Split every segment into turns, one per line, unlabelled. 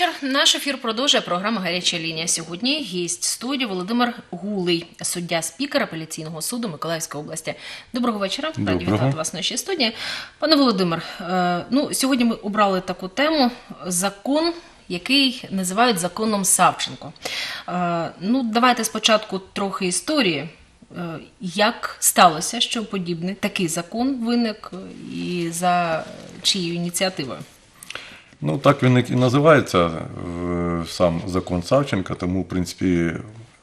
вечір. Наш ефір продовжує програма Гаряча лінія. Сьогодні гість студії Володимир Гулий, суддя спікер апеляційного суду Миколаївської області. Доброго вечора. Раді вітати вас в нашій студії. Пане Володимир, е, ну сьогодні ми обрали таку тему закон. Який називають законом Савченко. Е, ну, давайте спочатку трохи історії. Е, як сталося, що подібний такий закон виник і за чиєю ініціативою?
Ну так він і називається е, сам закон Савченка, тому, в принципі,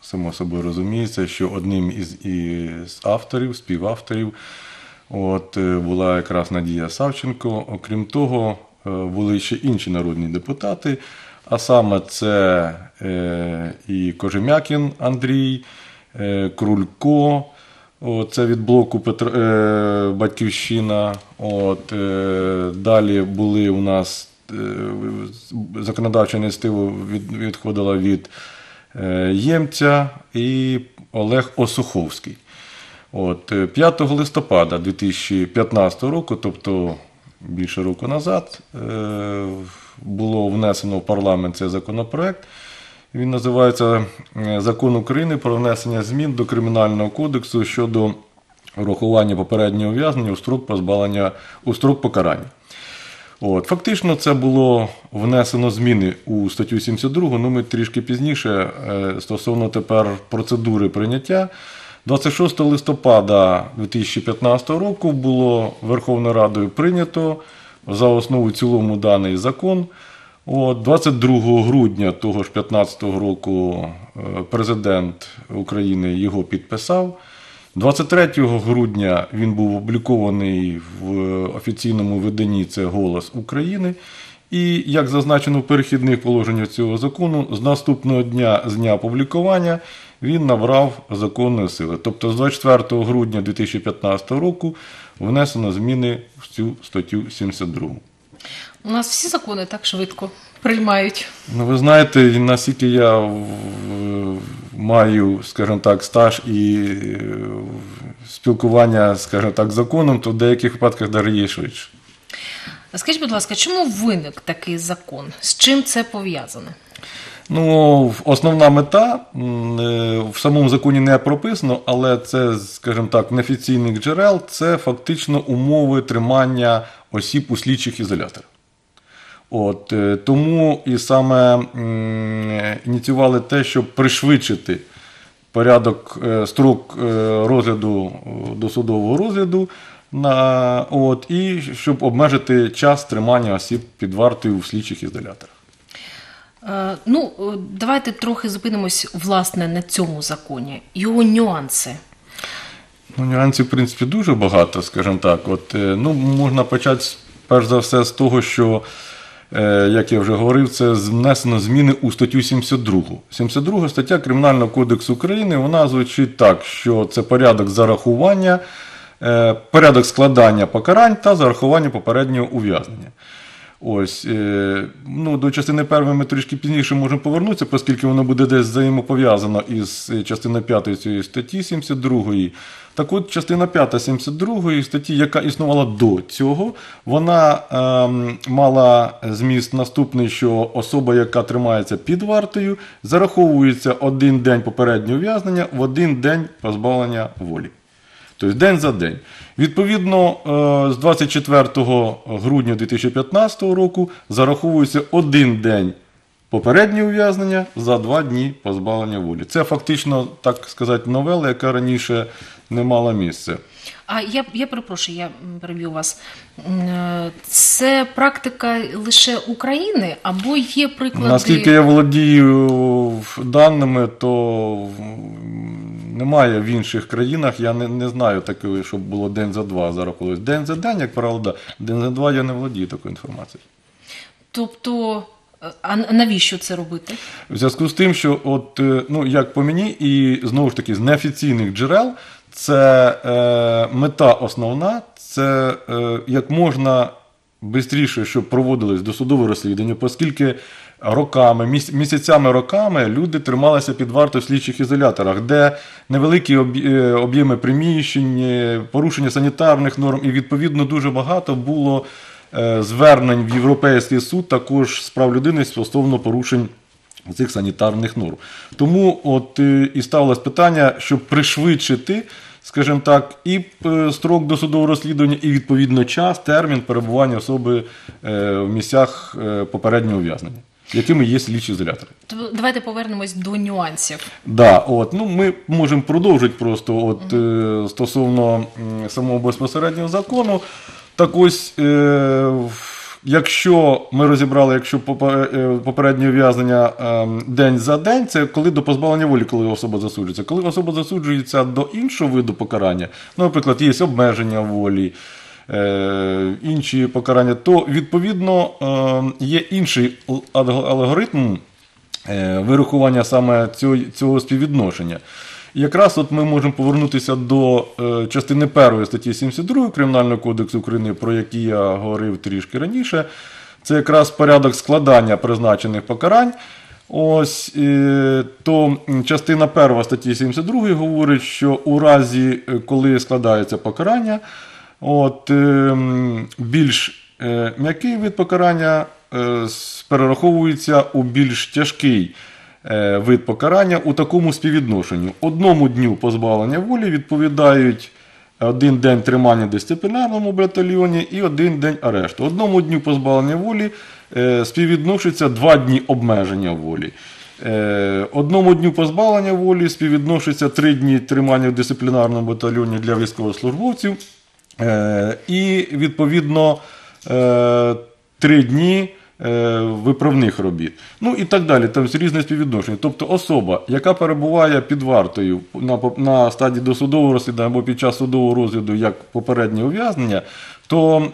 само собою розуміється, що одним із із авторів, співавторів от, е, була якраз Надія Савченко. Окрім того, е, були ще інші народні депутати, а саме це і Кожем'якін Андрій, Крулько. це від блоку Петр... Батьківщина. От, Далі були у нас. Е, законодавчу ініціативу відходила від е, Ємця і Олег Осуховський. От, 5 е, листопада 2015 року, тобто більше року назад, було внесено в парламент цей законопроект. Він називається Закон України про внесення змін до Кримінального кодексу щодо врахування попереднього ув'язнення у строк позбавлення у строк покарання. От, Фактично, це було внесено зміни у статтю 72, ну ми трішки пізніше е, стосовно тепер процедури прийняття. 26 листопада 2015 року було Верховною Радою прийнято за основу цілому даний закон. От, 22 грудня того ж 2015 року е, президент України його підписав. 23 грудня він був облікований в офіційному виданні це Голос України. І, як зазначено в перехідних положеннях цього закону, з наступного дня з дня опублікування він набрав законної сили. Тобто з 24 грудня 2015 року внесено зміни в цю статтю 72.
У нас всі закони так швидко приймають.
Ну, ви знаєте, наскільки я маю, скажімо так, стаж і е, спілкування, скажімо так, законом, то в деяких випадках навіть є швидше.
Скажіть, будь ласка, чому виник такий закон? З чим це пов'язане?
Ну, основна мета е, в самому законі не прописано, але це, скажімо так, неофіційних джерел це фактично умови тримання осіб у слідчих ізоляторах. От, е, Тому і саме ініціювали те, щоб пришвидшити порядок е, строк е, розгляду досудового розгляду на, от, і щоб обмежити час тримання осіб під вартою в слідчих ізоляторах.
Ну, давайте трохи зупинимось власне на цьому законі. Його нюанси.
Ну, Нюансів, в принципі, дуже багато, скажімо так. От, ну, Можна почати перш за все з того, що Е, як я вже говорив, це внесено зміни у статтю 72. 72 стаття Кримінального кодексу України вона звучить так, що це порядок зарахування, е, порядок складання покарань та зарахування попереднього ув'язнення. Ось, е, ну, До частини першої ми трішки пізніше можемо повернутися, оскільки воно буде десь взаємопов'язано із е, частиною 5 цієї статті 72. Так от, частина 5 72 статті, яка існувала до цього, вона ем, мала зміст наступний, що особа, яка тримається під вартою, зараховується один день попереднього ув'язнення в один день позбавлення волі. Тобто день за день. Відповідно, е, з 24 грудня 2015 року зараховується один день попереднє ув'язнення за два дні позбавлення волі. Це фактично, так сказати, новела, яка раніше не мала місця.
А я я перепрошую, я переб'ю вас. Е, це практика лише України або є приклади? Наскільки я
володію даними, то немає в інших країнах. Я не не знаю такої, щоб було день за два зараховувалось. День за день, як правда, день за два я не володію такою інформацією.
Тобто. А навіщо це робити?
В зв'язку з тим, що, от, е, ну як по мені, і знову ж таки, з неофіційних джерел це е, мета основна, це е, як можна швидше, щоб проводились досудове розслідування, оскільки роками, міс, місяцями роками люди трималися під вартою в слідчих ізоляторах, де невеликі е, об'єми приміщень, е, порушення санітарних норм, і відповідно дуже багато було е, звернень в Європейський суд також з прав людини стосовно порушень цих санітарних норм. Тому от е, і ставилось питання, щоб пришвидшити, скажімо так, і е, строк досудового розслідування, і відповідно час, термін перебування особи е, в місцях попереднього ув'язнення якими є слідчі ізолятори.
Тобто, давайте повернемось до нюансів.
Да, от, ну, Ми можемо продовжити просто от, mm -hmm. е, стосовно самого безпосереднього закону. Так ось е, Якщо ми розібрали, якщо е, е, попереднє ув'язнення ем, день за день, це коли до позбавлення волі, коли особа засуджується. Коли особа засуджується до іншого виду покарання, ну, наприклад, є обмеження волі, е, інші покарання, то відповідно ем, є інший алгоритм вирахування саме цього співвідношення. Якраз от ми можемо повернутися до е, частини першої статті 72 Кримінального кодексу України, про які я говорив трішки раніше. Це якраз порядок складання призначених покарань. Ось е, то частина перша статті 72 говорить, що у разі, е, коли складається покарання, от, більш м'який від покарання перераховується у більш тяжкий. Е, вид покарання у такому співвідношенні. Одному дню позбавлення волі відповідають. Один день тримання в дисциплінарному батальйоні і один день арешту. Одному дню позбавлення волі е, співвідношується два дні обмеження волі. Е, одному дню позбавлення волі співвідношується три дні тримання в дисциплінарному батальйоні для військовослужбовців і відповідно три дні Е, виправних робіт. Ну і так далі, там різне співвідношення. Тобто особа, яка перебуває під вартою на на стадії досудового розслідування або під час судового розгляду як попереднє ув'язнення, то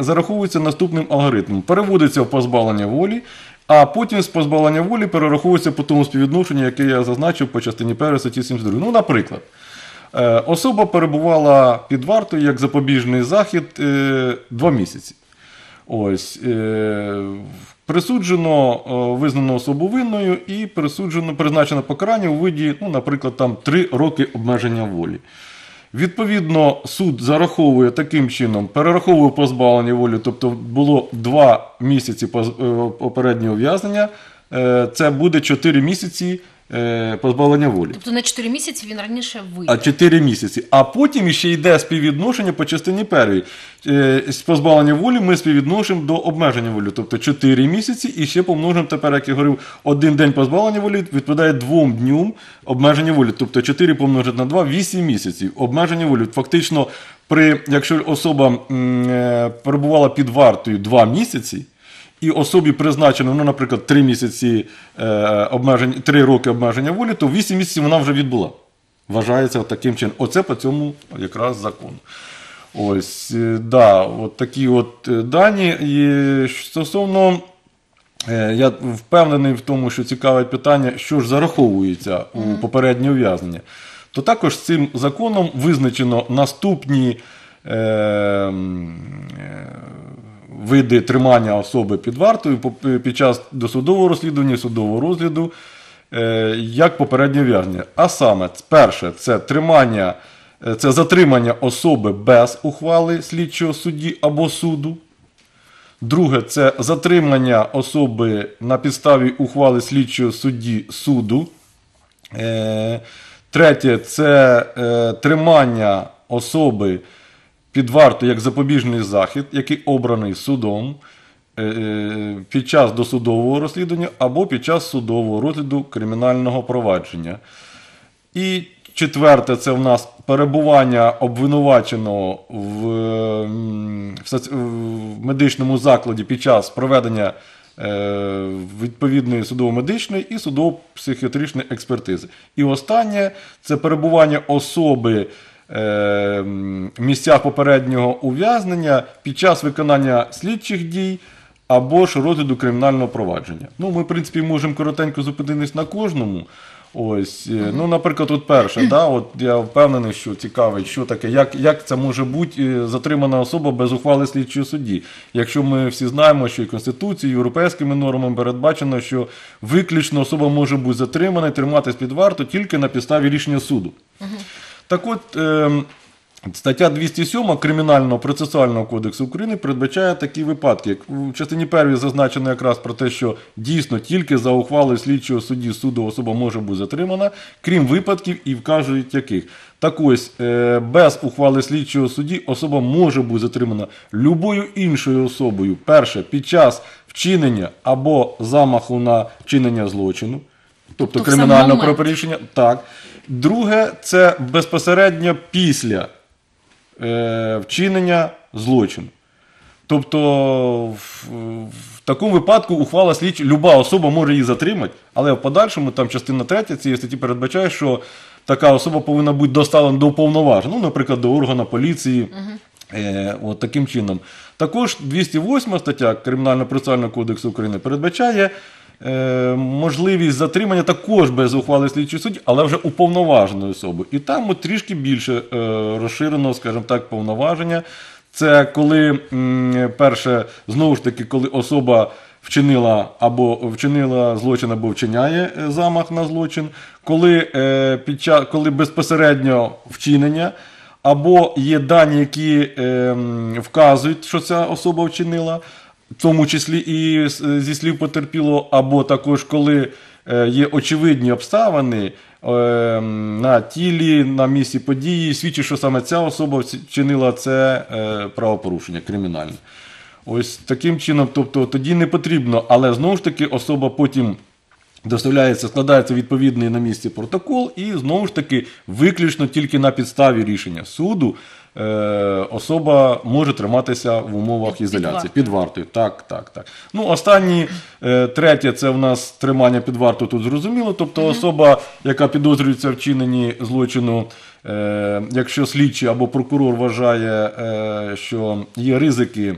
зараховується наступним алгоритмом. Переводиться в позбавлення волі. А потім з позбавлення волі перераховується по тому співвідношенню, яке я зазначив по частині першої статті 72. Ну, наприклад, е, особа перебувала під вартою як запобіжний захід е, два місяці. Ось е, присуджено, е, визнано особу винною і присуджено, призначено покарання у виді, ну, наприклад, там 3 роки обмеження волі. Відповідно, суд зараховує таким чином, перераховує позбавлення волі, тобто було 2 місяці е, попереднього ув'язнення. Е, це буде 4 місяці е, позбавлення волі. Тобто
на 4 місяці він раніше вийде. А
4 місяці. А потім ще йде співвідношення по частині першій. Е, з позбавлення волі ми співвідносимо до обмеження волі, тобто 4 місяці і ще помножимо тепер, як я говорив, один день позбавлення волі відповідає двом дням обмеження волі. Тобто 4 помножити на 2 8 місяців. Обмеження волі. Фактично, при, якщо особа м, перебувала під вартою 2 місяці і особі призначено, ну, наприклад, 3 місяці е, обмежень, 3 роки обмеження волі, то 8 місяців вона вже відбула. Вважається таким чином. Оце по цьому якраз закону. Ось, е, да, от такі от е, дані. І стосовно, е, я впевнений в тому, що цікаве питання, що ж зараховується у попереднє ув'язнення, то також цим законом визначено наступні е, види тримання особи під вартою під час досудового розслідування, судового розгляду е, як попереднє в'язнення. А саме, перше, це тримання, е, це затримання особи без ухвали слідчого судді або суду. Друге це затримання особи на підставі ухвали слідчого судді суду. Е, третє це тримання особи під варту як запобіжний захід, який обраний судом е, е, під час досудового розслідування або під час судового розгляду кримінального провадження. І четверте, це в нас перебування обвинуваченого в, в медичному закладі під час проведення. Е, відповідної судово-медичної і судово-психіатричної експертизи. І останнє це перебування особи е, місцях попереднього ув'язнення під час виконання слідчих дій або ж розгляду кримінального провадження. Ну, Ми, в принципі, можемо коротенько зупинитись на кожному. Ось, е, ну, Наприклад, от перше, да, от я впевнений, що цікавий, що таке, як як це може бути е, затримана особа без ухвали слідчого судді. Якщо ми всі знаємо, що і Конституцією, і європейськими нормами передбачено, що виключно особа може бути затримана і триматись під варту тільки на підставі рішення суду. Так от. Е Стаття 207 Кримінального процесуального кодексу України передбачає такі випадки. Як в частині першій зазначено якраз про те, що дійсно тільки за ухвалою слідчого судді суду особа може бути затримана, крім випадків і вказують яких. Так ось, е, без ухвали слідчого судді особа може бути затримана любою іншою особою. Перше, під час вчинення або замаху на вчинення злочину, тобто, тобто кримінального правопорішення. так. Друге, це безпосередньо після е, вчинення злочину. Тобто, в, в такому випадку ухвала слідча, люба особа може її затримати, але в подальшому, там частина 3 цієї статті передбачає, що така особа повинна бути доставлена до уповноваженого, ну, наприклад, до органу поліції. Угу. Е, от таким чином. Також 208 стаття Кримінально-процесуального кодексу України передбачає. Е, можливість затримання також без ухвали слідчої судді, але вже уповноваженої особи. І там от трішки більше е, розширено, скажімо так, повноваження. Це коли перше, знову ж таки, коли особа. Вчинила або вчинила злочин або вчиняє е, замах на злочин, коли під час, коли безпосередньо вчинення, або є дані, які е, вказують, що ця особа вчинила, в тому числі і е, зі слів потерпілого, або також коли е, є очевидні обставини е, на тілі, на місці події, свідчить, що саме ця особа вчинила це правопорушення кримінальне. Ось таким чином, тобто тоді не потрібно, але знову ж таки особа потім доставляється, складається відповідний на місці протокол, і знову ж таки виключно тільки на підставі рішення суду е, особа може триматися в умовах ізоляції під вартою. Так, так, так. Ну, останні е, третє, це в нас тримання під вартою тут зрозуміло. Тобто угу. особа, яка підозрюється вчиненні злочину. Е, якщо слідчий або прокурор вважає, е, що є ризики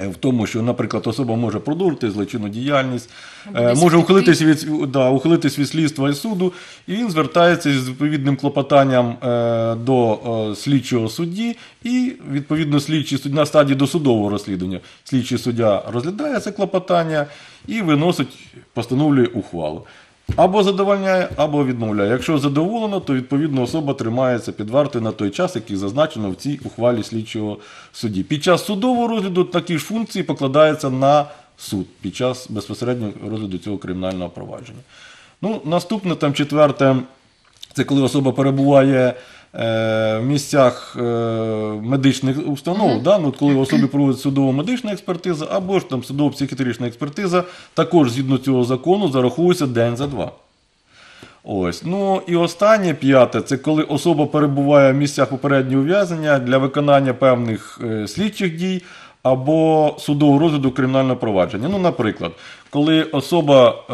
Е, в тому, що, наприклад, особа може продурити злочинну діяльність, Буде е, може ухилитись від да, ухилитись від слідства і суду, і він звертається з відповідним клопотанням е, до слідчого судді, і відповідно слідчий суддя на стадії досудового розслідування. Слідчий суддя розглядає це клопотання і виносить, постановлює ухвалу. Або задовольняє, або відмовляє. Якщо задоволено, то відповідно особа тримається під вартою на той час, який зазначено в цій ухвалі слідчого судді. Під час судового розгляду такі ж функції покладаються на суд під час безпосереднього розгляду цього кримінального провадження. Ну, Наступне там четверте, це коли особа перебуває Е, в місцях е, медичних установ, mm -hmm. да? ну, от коли в особі проводиться судово-медична експертиза або ж там судово-психіатрична експертиза, також згідно цього закону зарахується день за два. Ось. Ну і останнє п'яте це коли особа перебуває в місцях попереднього ув'язнення для виконання певних е, слідчих дій або судового розгляду кримінального провадження. Ну, наприклад, коли особа е,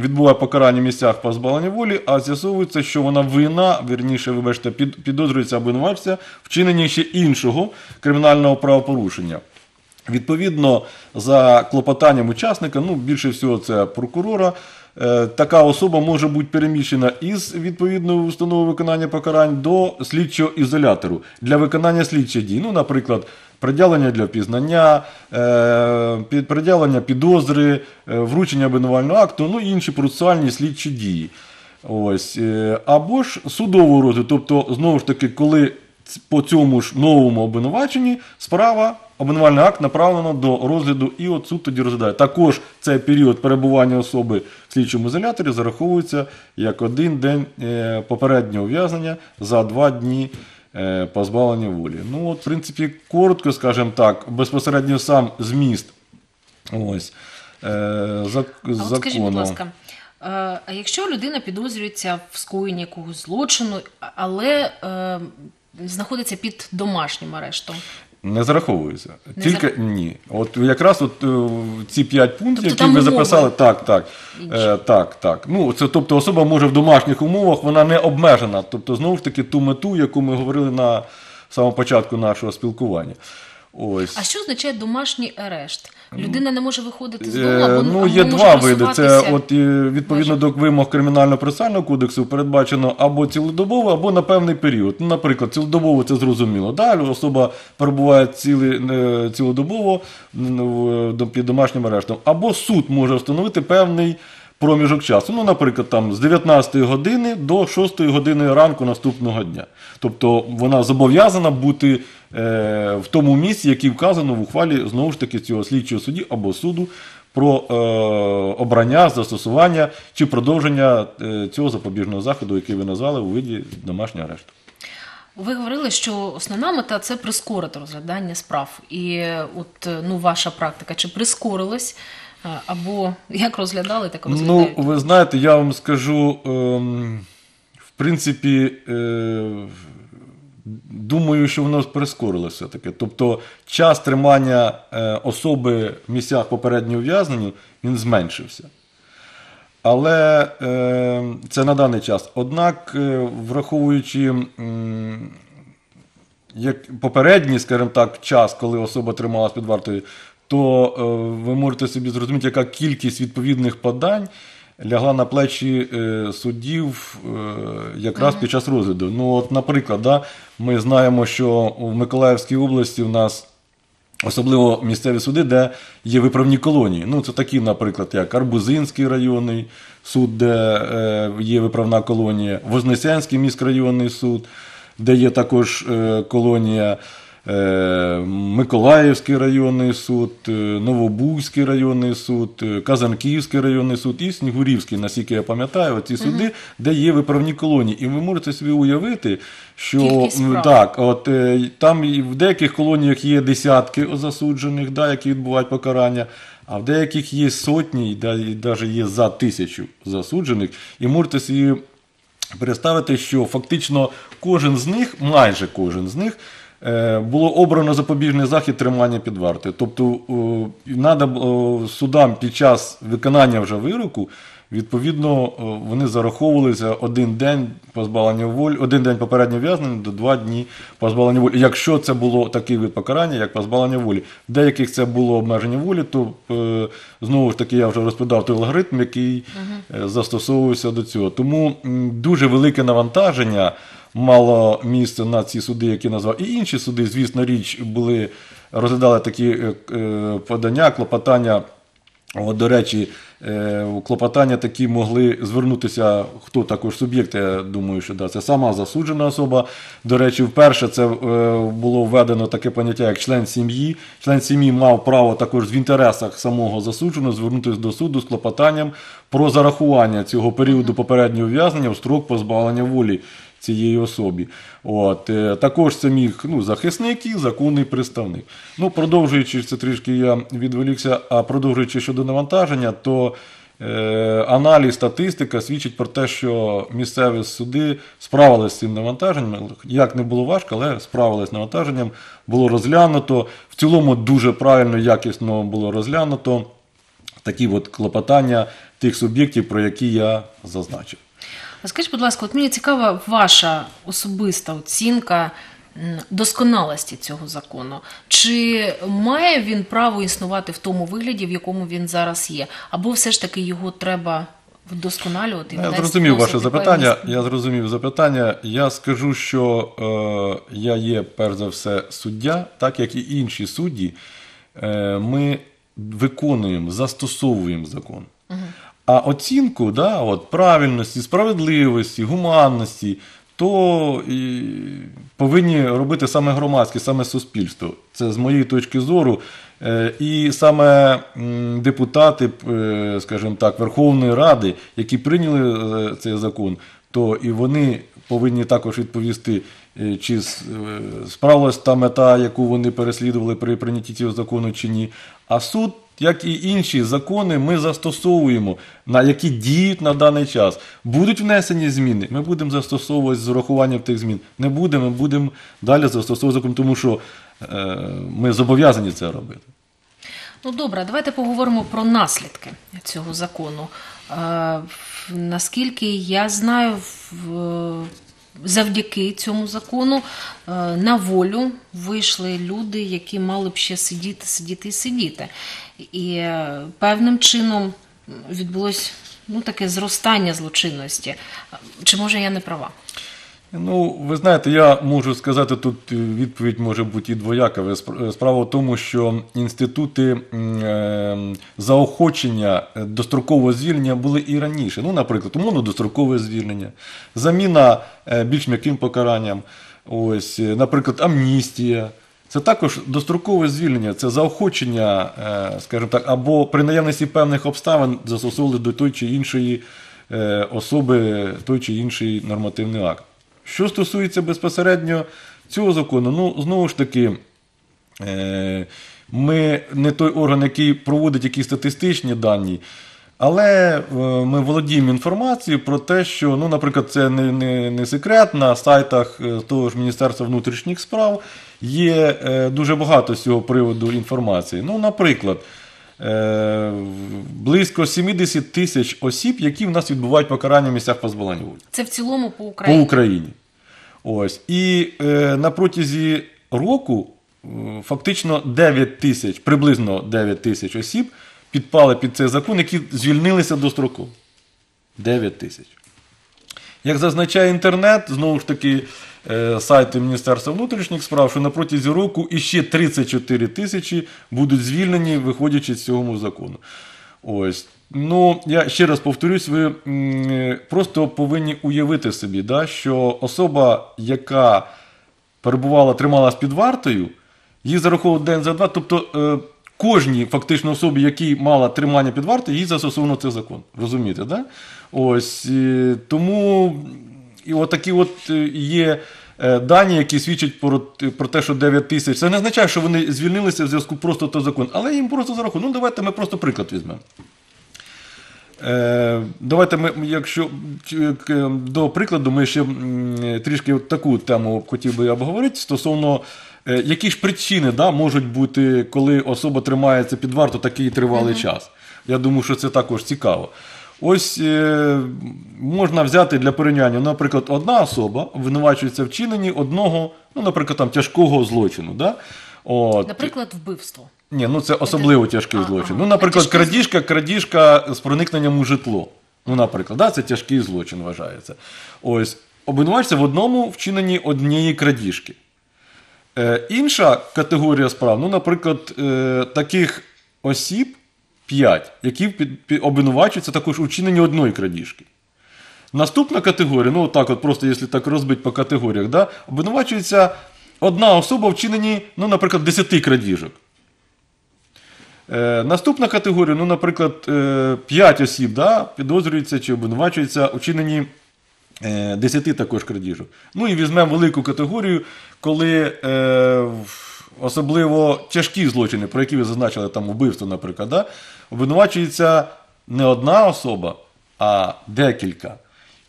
відбуває покарання в місцях позбавлення волі, а з'ясовується, що вона вина, вірніше, вибачте, під, підозрюється обвинувачця вчинення ще іншого кримінального правопорушення. Відповідно, за клопотанням учасника, ну більше всього, це прокурора. Е, така особа може бути переміщена із відповідної установи виконання покарань до слідчого ізолятору для виконання слідчих дій. Ну, наприклад, приділення для пізнання, е, приділення підозри, е, вручення обвинувального акту, ну і інші процесуальні слідчі дії. Ось. Е, або ж судового розгляд, тобто, знову ж таки, коли по цьому ж новому обвинуваченні справа, обвинувальний акт направлено до розгляду, і от суд тоді розглядає. Також цей період перебування особи в слідчому ізоляторі зараховується як один день попереднього ув'язнення за два дні. Е, позбавлення волі. Ну, от, В принципі, коротко, скажімо так, безпосередньо сам зміст. Ось, е, зак, а от Скажіть, будь ласка, е,
а якщо людина підозрюється в скоєнні якогось злочину, але е, знаходиться під домашнім арештом,
не зараховується. Не Тільки зар... ні. От якраз от е, ці п'ять пунктів, тобто, які ви записали, так, так. Е, так, так. Ну, це тобто особа може в домашніх умовах, вона не обмежена. Тобто, знову ж таки, ту мету, яку ми говорили на самому початку нашого спілкування. Ось. А
що означає домашній арешт? Людина не може виходити з е, дому або ну, є або два види. Це от
е, відповідно до вимог кримінально-процесуального кодексу передбачено або цілодобово, або на певний період. Ну, наприклад, цілодобово це зрозуміло. Далі Особа перебуває ціли е, цілодобово в- до- під домашнім арештом. Або суд може встановити певний проміжок часу. Ну, наприклад, там з 19 ї години до 6 години ранку наступного дня. Тобто вона зобов'язана бути е, в тому місці, яке вказано в ухвалі знову ж таки цього слідчого судді або суду про е, обрання, застосування чи продовження е, цього запобіжного заходу, який ви назвали у виді домашнього арешту.
Ви говорили, що основна мета це прискорити розглядання справ. І от е, ну, ваша практика, чи прискорилась. Або як розглядали, так ну, розглядають?
Ну, ви знаєте, я вам скажу, ем, в принципі, е, думаю, що воно прискорило все-таки. Тобто, час тримання е, особи в місцях попереднього ув'язнення він зменшився. Але е, це на даний час. Однак, враховуючи як попередній, скажімо так, час, коли особа трималась під вартою, то е, ви можете собі зрозуміти, яка кількість відповідних подань лягла на плечі е, суддів е, якраз під час розгляду. Ну, от, наприклад, да, ми знаємо, що в Миколаївській області в нас. Особливо місцеві суди, де є виправні колонії. Ну, це такі, наприклад, як Арбузинський районний суд, де є виправна колонія, Вознесенський міськрайонний суд, де є також колонія. Е, Миколаївський районний суд, е, Новобузький районний суд, е, Казанківський районний суд і Снігурівський, наскільки я пам'ятаю, ці суди, де є виправні колонії. І ви можете собі уявити, що так, от там в деяких колоніях є десятки засуджених, да, які відбувають покарання. А в деяких є сотні, навіть є за тисячу засуджених, і можете собі представити, що фактично кожен з них, майже кожен з них. Е, було обрано запобіжний захід тримання під вартою. Тобто надо судам під час виконання вже вироку. Відповідно, вони зараховувалися один день позбавлення волі, один день попереднього в'язнення до два дні позбавлення волі. Якщо це було такий вид покарання, як позбавлення волі. В деяких це було обмеження волі, то е, знову ж таки я вже розповідав той алгоритм, який угу. Е, застосовувався до цього. Тому дуже велике навантаження мало місце на ці суди, які назвав. І інші суди, звісно, річ були розглядали такі е, е, подання, клопотання. От, До речі, е, клопотання такі могли звернутися, хто також суб'єкт, я думаю, що да, це сама засуджена особа. До речі, вперше це було введено таке поняття, як член сім'ї. Член сім'ї мав право також в інтересах самого засудженого звернутися до суду з клопотанням про зарахування цього періоду попереднього ув'язнення в строк позбавлення волі цієї особі. От. Е, також це міг ну, захисник і законний представник. Ну, Продовжуючи це трішки, я відволікся, а продовжуючи щодо навантаження, то е, аналіз статистика свідчить про те, що місцеві суди справилися з цим навантаженням. Як не було важко, але справилися з навантаженням, було розглянуто. В цілому дуже правильно, якісно було розглянуто такі от клопотання тих суб'єктів, про які я зазначив.
Скажіть, будь ласка, от мені цікава ваша особиста оцінка досконалості цього закону. Чи має він право існувати в тому вигляді, в якому він зараз є, або все ж таки його треба вдосконалювати? Я зрозумів ваше запитання. Я
зрозумів запитання. Я скажу, що е, я є перш за все суддя, так як і інші судді. Е, ми виконуємо, застосовуємо закон. Угу. А оцінку да, от, правильності, справедливості, гуманності, то і повинні робити саме громадське, саме суспільство. Це з моєї точки зору. Е, і саме депутати, е, скажімо так, Верховної Ради, які прийняли е, цей закон, то і вони повинні також відповісти, чи справилась та мета, яку вони переслідували при прийнятті цього закону, чи ні. А суд як і інші закони ми застосовуємо, на які діють на даний час. Будуть внесені зміни, ми будемо застосовувати з урахуванням тих змін. Не будемо, ми будемо далі застосовувати закон, тому що е, ми зобов'язані це робити.
Ну добре, давайте поговоримо про наслідки цього закону. Е, наскільки я знаю, в завдяки цьому закону е, на волю вийшли люди, які мали б ще сидіти, сидіти і сидіти. І е, певним чином відбулось ну, таке зростання злочинності. Чи може я не права?
Ну, ви знаєте, я можу сказати, тут відповідь може бути і двояка. Е, справа в тому, що інститути ем, заохочення е, дострокового звільнення були і раніше. Ну, наприклад, умовно дострокове звільнення, заміна е, більш м'яким покаранням, ось, наприклад, амністія. Це також дострокове звільнення, це заохочення, скажімо так, або при наявності певних обставин застосовували до той чи іншої особи той чи інший нормативний акт. Що стосується безпосередньо цього закону, ну знову ж таки. Е, ми не той орган, який проводить якісь статистичні дані, але е, ми володіємо інформацією про те, що, ну, наприклад, це не не, не секрет. На сайтах е, того ж Міністерства внутрішніх справ є дуже багато з цього приводу інформації. Ну, Наприклад, близько 70 тисяч осіб, які в нас відбувають покарання в місцях позбавлення волі.
Це в цілому по Україні. По
Україні. Ось. І е, на протязі року е, фактично 9 тисяч, приблизно 9 тисяч осіб підпали під цей закон, які звільнилися до строку. 9 тисяч. Як зазначає інтернет, знову ж таки, е, сайти Міністерства внутрішніх справ, що на протязі року іще 34 тисячі будуть звільнені, виходячи з цього закону. Ось Ну, я ще раз повторюсь, ви просто повинні уявити собі, да, що особа, яка перебувала, трималась під вартою, її зараховують день за два. Тобто е, кожній фактично особі, яка мала тримання під вартою, їй застосовано цей закон. Розумієте, да? Ось тому і отакі от е, є. Е, дані, які свідчать про про те, що 9 тисяч, це не означає, що вони звільнилися в зв'язку просто то закон, але їм просто зарахунок. Ну давайте ми просто приклад візьмемо. Е, давайте ми, якщо до прикладу, ми ще трішки таку тему хотів би обговорити стосовно. Е, які ж причини да, можуть бути, коли особа тримається під варту такий тривалий mm-hmm. час? Я думаю, що це також цікаво. Ось е, можна взяти для порівняння, наприклад, одна особа винувачується в чиненні одного, ну, наприклад, там тяжкого злочину. Да? От.
Наприклад, вбивство.
Ні, ну це особливо ну, тяжкий злочин. Ну, наприклад, крадіжка, крадіжка з проникненням у житло. Ну, наприклад, да, це тяжкий злочин вважається. Ось, обвинувачця в одному вчиненні однієї крадіжки. Е, Інша категорія справ, ну, наприклад, е, таких осіб 5, які під, під, обвинувачуються також у вчиненні одної крадіжки. Наступна категорія, ну так, от просто якщо так розбити по категоріях, да, обвинувачується одна особа в вчиненні, ну, наприклад, 10 крадіжок. Е, Наступна категорія, ну, наприклад, е, 5 осіб да, підозрюється чи обвинувачується у чиненні 10 е, також крадіжок. Ну і візьмемо велику категорію, коли е, особливо тяжкі злочини, про які ви зазначили там убивство, наприклад, да, обвинувачується не одна особа, а декілька.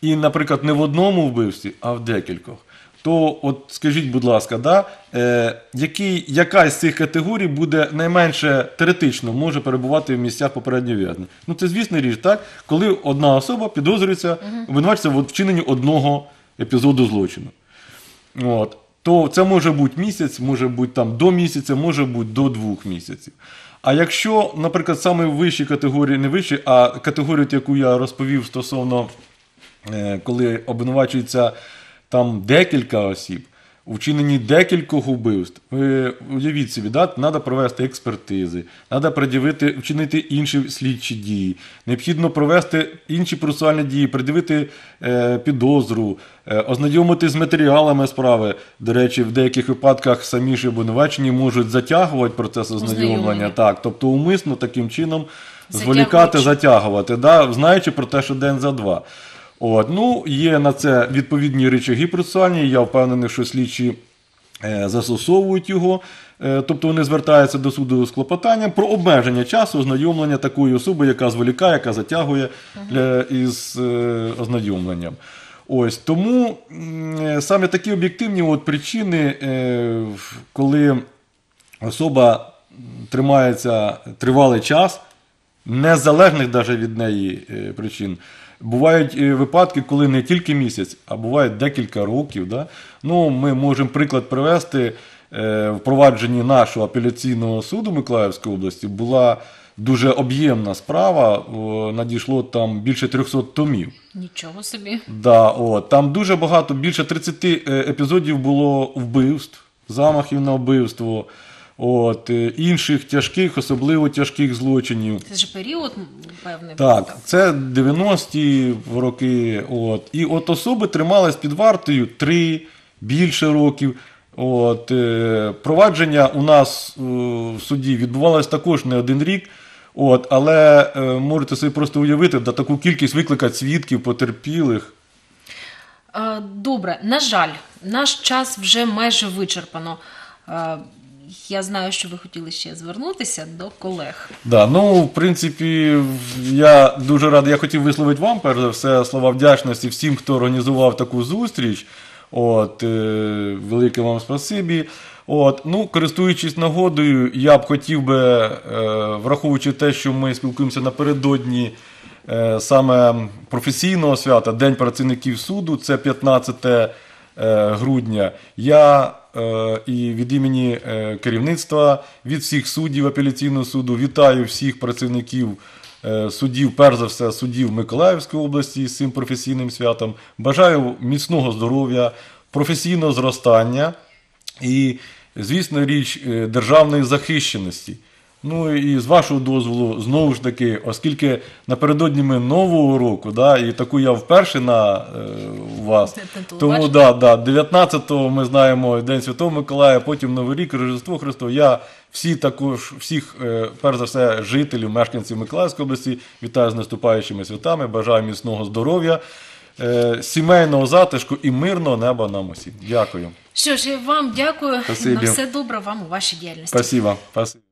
І, наприклад, не в одному вбивстві, а в декількох то от скажіть, будь ласка, да, е, який, яка з цих категорій буде найменше теоретично може перебувати в місцях попередньо в'язні? Ну це звісно річ, так коли одна особа підозрюється, обвинувачується в вчиненні одного епізоду злочину. От. То це може бути місяць, може бути там до місяця, може бути до двох місяців. А якщо, наприклад, саме вищі категорії, не вищі, а категорію, яку я розповів стосовно, е, коли обвинувачується там декілька осіб, вчинені декількох убивств. Ви уявіть собі, да? треба провести експертизи, треба пред'явити, вчинити інші слідчі дії, необхідно провести інші процесуальні дії, придивити е, підозру, е, ознайомити з матеріалами справи. До речі, в деяких випадках самі ж обвинувачені можуть затягувати процес ознайомлення. Так, тобто умисно таким чином зволікати, затягувати, да? знаючи про те, що день за два. От, ну, Є на це відповідні речаги процесуальні, я впевнений, що слідчі е, застосовують його. Е, тобто вони звертаються до суду з клопотанням про обмеження часу ознайомлення такої особи, яка зволікає, яка затягує для, із е, ознайомленням. Ось Тому саме такі об'єктивні от причини, коли особа тримається тривалий час, незалежних навіть від неї причин. Бувають е, випадки, коли не тільки місяць, а буває декілька років. Да? Ну, Ми можемо приклад привести е, в провадженні нашого апеляційного суду Миколаївської області була дуже об'ємна справа. Е, надійшло там більше 300 томів.
Нічого собі. Да,
о, Там дуже багато, більше 30 епізодів було вбивств, замахів на вбивство от, е, інших тяжких, особливо тяжких злочинів. Це
ж період певний. Так, так.
це 90-ті роки. От. І от особи тримались під вартою 3 більше років. От, е, Провадження у нас е, в суді відбувалось також не один рік. От, Але можете собі просто уявити, да таку кількість викликать свідків потерпілих.
Добре, на жаль, наш час вже майже вичерпано. Я знаю, що ви хотіли ще звернутися до колег.
Да, ну в принципі, я дуже радий. Я хотів висловити вам перш за все слова вдячності всім, хто організував таку зустріч. От, е, велике вам спасибі. От, ну, користуючись нагодою, я б хотів би, е, враховуючи те, що ми спілкуємося напередодні е, саме професійного свята, День працівників суду, це 15 Е, грудня я е, і від імені е, керівництва, від всіх суддів апеляційного суду вітаю всіх працівників. судів, перш за все, суддів Миколаївської області з цим професійним святом. Бажаю міцного здоров'я, професійного зростання і, звісно, річ державної захищеності. Ну і з вашого дозволу, знову ж таки, оскільки напередодні ми нового року, да, і таку я вперше на е, у вас. Тому да, да, 19-го ми знаємо День Святого Миколая, потім Новий рік, Рождество Христове. Я всі також, всіх, е, перш за все, жителів, мешканців Миколаївської області, вітаю з наступаючими святами, бажаю міцного здоров'я. Е, сімейного затишку і мирного неба нам усім. Дякую.
Що ж, я вам дякую. Спасибо. На все добре вам у вашій діяльності.
Спасибо.